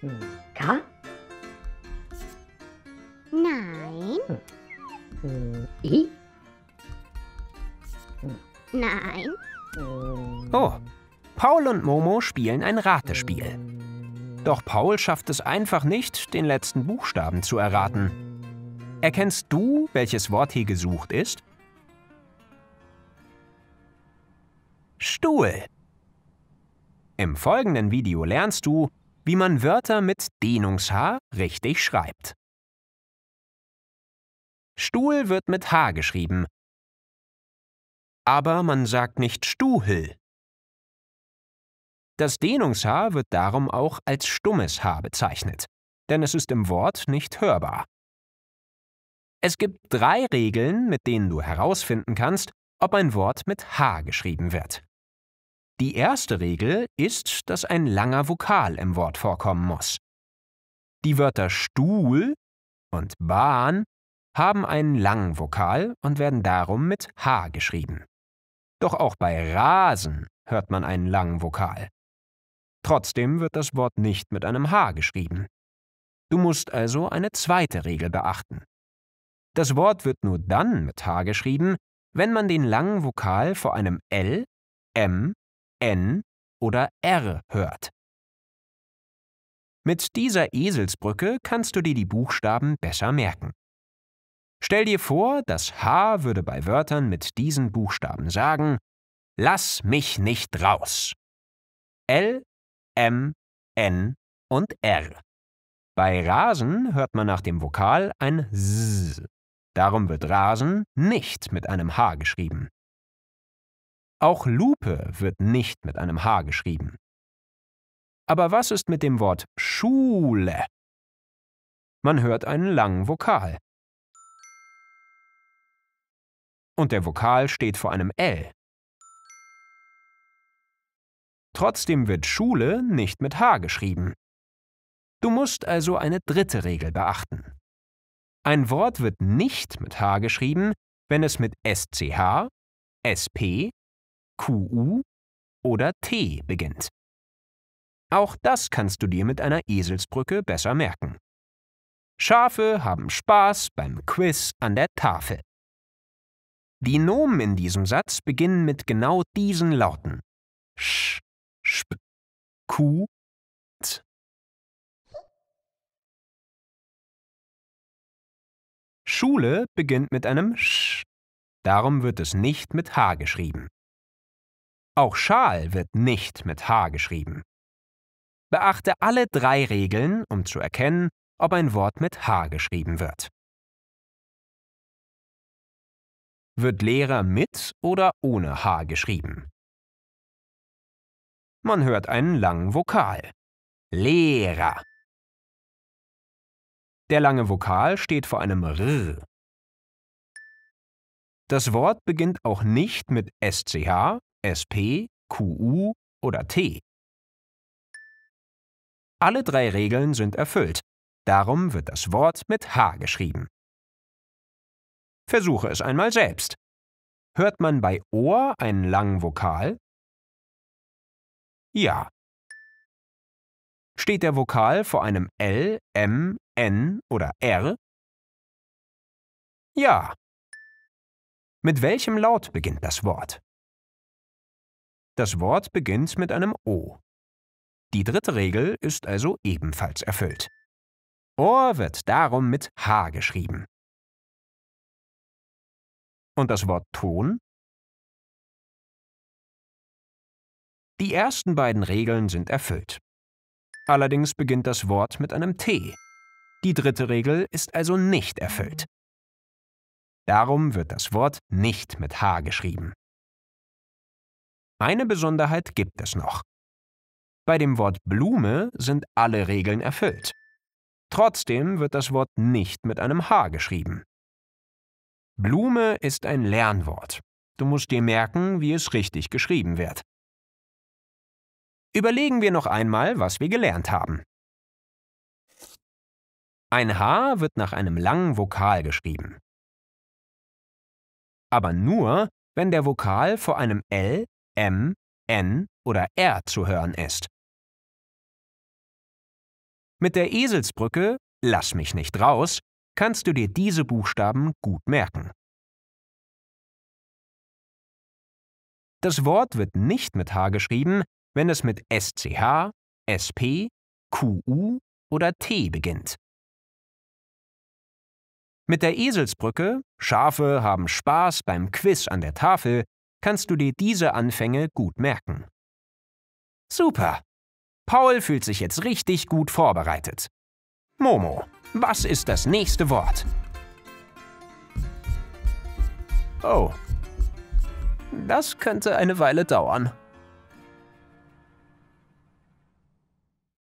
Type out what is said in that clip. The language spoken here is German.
Hm. Ja? Nein. Hm. hm. I? Hm. Nein. Oh, Paul und Momo spielen ein Ratespiel. Doch Paul schafft es einfach nicht, den letzten Buchstaben zu erraten. Erkennst du, welches Wort hier gesucht ist? Stuhl. Im folgenden Video lernst du, wie man Wörter mit DehnungsH richtig schreibt. Stuhl wird mit H geschrieben. Aber man sagt nicht Stuhl. Das Dehnungshaar wird darum auch als stummes H bezeichnet, denn es ist im Wort nicht hörbar. Es gibt drei Regeln, mit denen du herausfinden kannst, ob ein Wort mit H geschrieben wird. Die erste Regel ist, dass ein langer Vokal im Wort vorkommen muss. Die Wörter Stuhl und Bahn haben einen langen Vokal und werden darum mit H geschrieben. Doch auch bei Rasen hört man einen langen Vokal. Trotzdem wird das Wort nicht mit einem H geschrieben. Du musst also eine zweite Regel beachten. Das Wort wird nur dann mit H geschrieben, wenn man den langen Vokal vor einem L, M N oder R hört. Mit dieser Eselsbrücke kannst du dir die Buchstaben besser merken. Stell dir vor, das H würde bei Wörtern mit diesen Buchstaben sagen Lass mich nicht raus. L, M, N und R. Bei Rasen hört man nach dem Vokal ein S. Darum wird Rasen nicht mit einem H geschrieben. Auch Lupe wird nicht mit einem H geschrieben. Aber was ist mit dem Wort Schule? Man hört einen langen Vokal. Und der Vokal steht vor einem L. Trotzdem wird Schule nicht mit H geschrieben. Du musst also eine dritte Regel beachten. Ein Wort wird nicht mit H geschrieben, wenn es mit SCH, SP QU oder T beginnt. Auch das kannst du dir mit einer Eselsbrücke besser merken. Schafe haben Spaß beim Quiz an der Tafel. Die Nomen in diesem Satz beginnen mit genau diesen Lauten. Sch, sp, q, t. Schule beginnt mit einem Sch. Darum wird es nicht mit H geschrieben. Auch Schal wird nicht mit H geschrieben. Beachte alle drei Regeln, um zu erkennen, ob ein Wort mit H geschrieben wird. Wird Lehrer mit oder ohne H geschrieben? Man hört einen langen Vokal. Lehrer. Der lange Vokal steht vor einem R. Das Wort beginnt auch nicht mit SCH, SP, QU oder T. Alle drei Regeln sind erfüllt, darum wird das Wort mit H geschrieben. Versuche es einmal selbst. Hört man bei Ohr einen langen Vokal? Ja. Steht der Vokal vor einem L, M, N oder R? Ja. Mit welchem Laut beginnt das Wort? Das Wort beginnt mit einem O. Die dritte Regel ist also ebenfalls erfüllt. Ohr wird darum mit H geschrieben. Und das Wort Ton? Die ersten beiden Regeln sind erfüllt. Allerdings beginnt das Wort mit einem T. Die dritte Regel ist also nicht erfüllt. Darum wird das Wort nicht mit H geschrieben. Eine Besonderheit gibt es noch. Bei dem Wort Blume sind alle Regeln erfüllt. Trotzdem wird das Wort nicht mit einem H geschrieben. Blume ist ein Lernwort. Du musst dir merken, wie es richtig geschrieben wird. Überlegen wir noch einmal, was wir gelernt haben. Ein H wird nach einem langen Vokal geschrieben. Aber nur, wenn der Vokal vor einem L M, N oder R zu hören ist. Mit der Eselsbrücke Lass mich nicht raus kannst du dir diese Buchstaben gut merken. Das Wort wird nicht mit H geschrieben, wenn es mit SCH, SP, QU oder T beginnt. Mit der Eselsbrücke Schafe haben Spaß beim Quiz an der Tafel kannst du dir diese Anfänge gut merken. Super! Paul fühlt sich jetzt richtig gut vorbereitet. Momo, was ist das nächste Wort? Oh, das könnte eine Weile dauern.